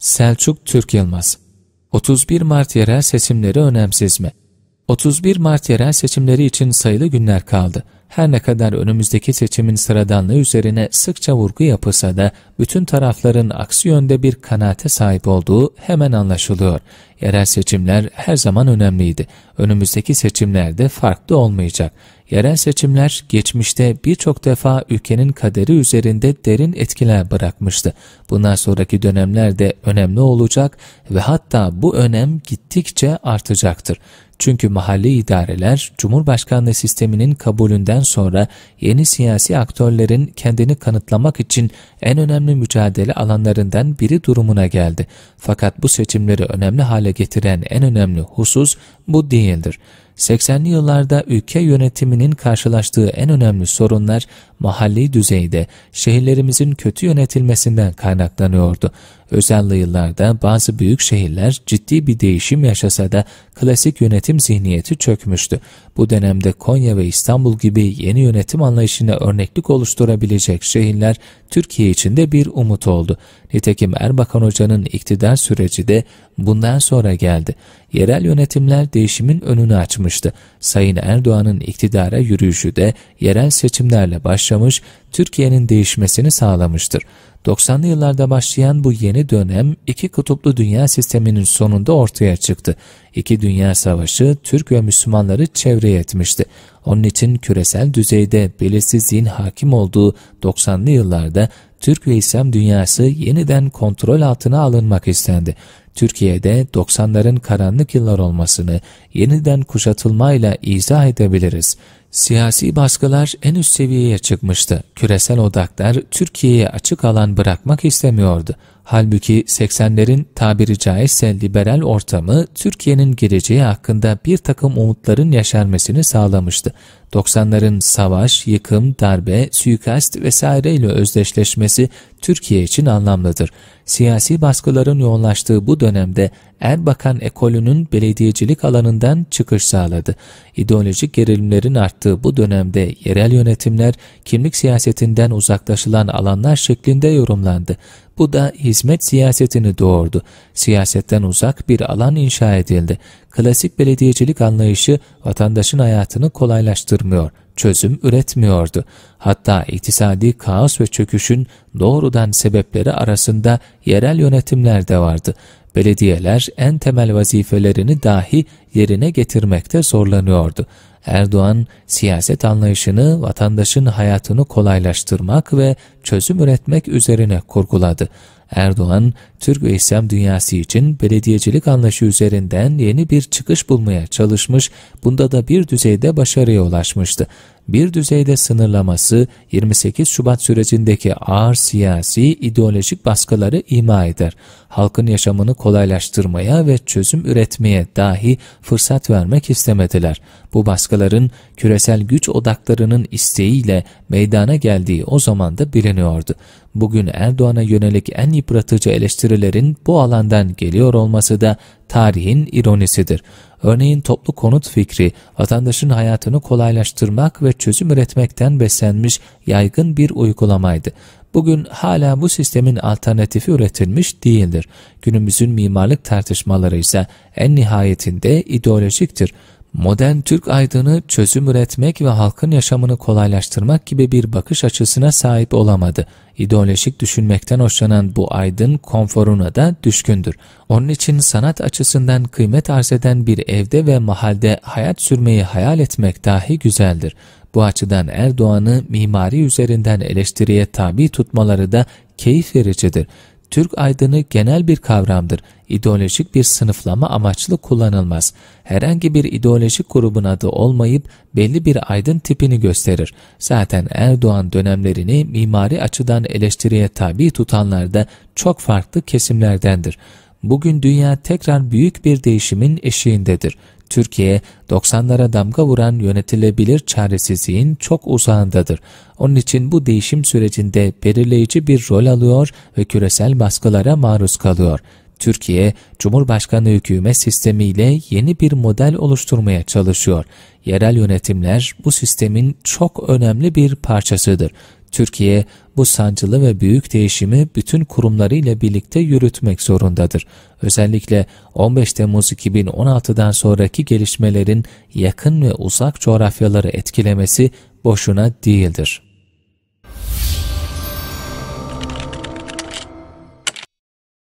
Selçuk Türk Yılmaz 31 Mart yerel seçimleri önemsiz mi? 31 Mart yerel seçimleri için sayılı günler kaldı. Her ne kadar önümüzdeki seçimin sıradanlığı üzerine sıkça vurgu yapılsa da bütün tarafların aksi yönde bir kanaate sahip olduğu hemen anlaşılıyor. Yerel seçimler her zaman önemliydi. Önümüzdeki seçimlerde farklı olmayacak. Yerel seçimler geçmişte birçok defa ülkenin kaderi üzerinde derin etkiler bırakmıştı. Bundan sonraki dönemlerde önemli olacak ve hatta bu önem gittikçe artacaktır. Çünkü mahalli idareler Cumhurbaşkanlığı sisteminin kabulünden sonra yeni siyasi aktörlerin kendini kanıtlamak için en önemli mücadele alanlarından biri durumuna geldi. Fakat bu seçimleri önemli hale gündeme getiren en önemli husus bu değildir. 80'li yıllarda ülke yönetiminin karşılaştığı en önemli sorunlar mahalli düzeyde şehirlerimizin kötü yönetilmesinden kaynaklanıyordu. Özellikle yıllarda bazı büyük şehirler ciddi bir değişim yaşasa da klasik yönetim zihniyeti çökmüştü. Bu dönemde Konya ve İstanbul gibi yeni yönetim anlayışına örneklik oluşturabilecek şehirler Türkiye içinde bir umut oldu. Nitekim Erbakan Hoca'nın iktidar süreci de bundan sonra geldi. Yerel yönetimler değişimin önünü açmıştı. Sayın Erdoğan'ın iktidara yürüyüşü de yerel seçimlerle başlamış, Türkiye'nin değişmesini sağlamıştır. 90'lı yıllarda başlayan bu yeni dönem iki kutuplu dünya sisteminin sonunda ortaya çıktı. İki Dünya Savaşı Türk ve Müslümanları çevreye etmişti. Onun için küresel düzeyde belirsizliğin hakim olduğu 90'lı yıllarda Türk ve İslam dünyası yeniden kontrol altına alınmak istendi. Türkiye'de 90'ların karanlık yıllar olmasını yeniden kuşatılmayla izah edebiliriz. Siyasi baskılar en üst seviyeye çıkmıştı. Küresel odaklar Türkiye'ye açık alan bırakmak istemiyordu. Halbuki 80'lerin tabiri caizse liberal ortamı Türkiye'nin geleceği hakkında bir takım umutların yaşarmasını sağlamıştı. 90'ların savaş, yıkım, darbe, suikast vesaireyle özdeşleşmesi Türkiye için anlamlıdır. Siyasi baskıların yoğunlaştığı bu dönemde Erbakan ekolünün belediyecilik alanından çıkış sağladı. İdeolojik gerilimlerin arttığı bu dönemde yerel yönetimler kimlik siyasetinden uzaklaşılan alanlar şeklinde yorumlandı. Bu da hizmet siyasetini doğurdu. Siyasetten uzak bir alan inşa edildi. Klasik belediyecilik anlayışı vatandaşın hayatını kolaylaştırmıyor, çözüm üretmiyordu. Hatta iktisadi kaos ve çöküşün doğrudan sebepleri arasında yerel yönetimler de vardı. Belediyeler en temel vazifelerini dahi yerine getirmekte zorlanıyordu. Erdoğan siyaset anlayışını vatandaşın hayatını kolaylaştırmak ve çözüm üretmek üzerine kurguladı. Erdoğan, Türk ve İslam dünyası için belediyecilik anlayışı üzerinden yeni bir çıkış bulmaya çalışmış, bunda da bir düzeyde başarıya ulaşmıştı. Bir düzeyde sınırlaması 28 Şubat sürecindeki ağır siyasi, ideolojik baskıları ima eder. Halkın yaşamını kolaylaştırmaya ve çözüm üretmeye dahi fırsat vermek istemediler. Bu baskı baskıların küresel güç odaklarının isteğiyle meydana geldiği o zaman da biliniyordu. Bugün Erdoğan'a yönelik en yıpratıcı eleştirilerin bu alandan geliyor olması da tarihin ironisidir. Örneğin toplu konut fikri, vatandaşın hayatını kolaylaştırmak ve çözüm üretmekten beslenmiş yaygın bir uygulamaydı. Bugün hala bu sistemin alternatifi üretilmiş değildir. Günümüzün mimarlık tartışmaları ise en nihayetinde ideolojiktir modern Türk aydını çözüm üretmek ve halkın yaşamını kolaylaştırmak gibi bir bakış açısına sahip olamadı. İdeolojik düşünmekten hoşlanan bu aydın konforuna da düşkündür. Onun için sanat açısından kıymet arz eden bir evde ve mahalde hayat sürmeyi hayal etmek dahi güzeldir. Bu açıdan Erdoğan'ı mimari üzerinden eleştiriye tabi tutmaları da keyif vericidir. Türk aydını genel bir kavramdır. İdeolojik bir sınıflama amaçlı kullanılmaz. Herhangi bir ideolojik grubun adı olmayıp belli bir aydın tipini gösterir. Zaten Erdoğan dönemlerini mimari açıdan eleştiriye tabi tutanlar da çok farklı kesimlerdendir. Bugün dünya tekrar büyük bir değişimin eşiğindedir. Türkiye 90'lara damga vuran yönetilebilir çaresizliğin çok uzağındadır. Onun için bu değişim sürecinde belirleyici bir rol alıyor ve küresel baskılara maruz kalıyor. Türkiye, Cumhurbaşkanı hükümet sistemiyle yeni bir model oluşturmaya çalışıyor. Yerel yönetimler bu sistemin çok önemli bir parçasıdır. Türkiye bu sancılı ve büyük değişimi bütün kurumlarıyla birlikte yürütmek zorundadır. Özellikle 15 Temmuz 2016'dan sonraki gelişmelerin yakın ve uzak coğrafyaları etkilemesi boşuna değildir.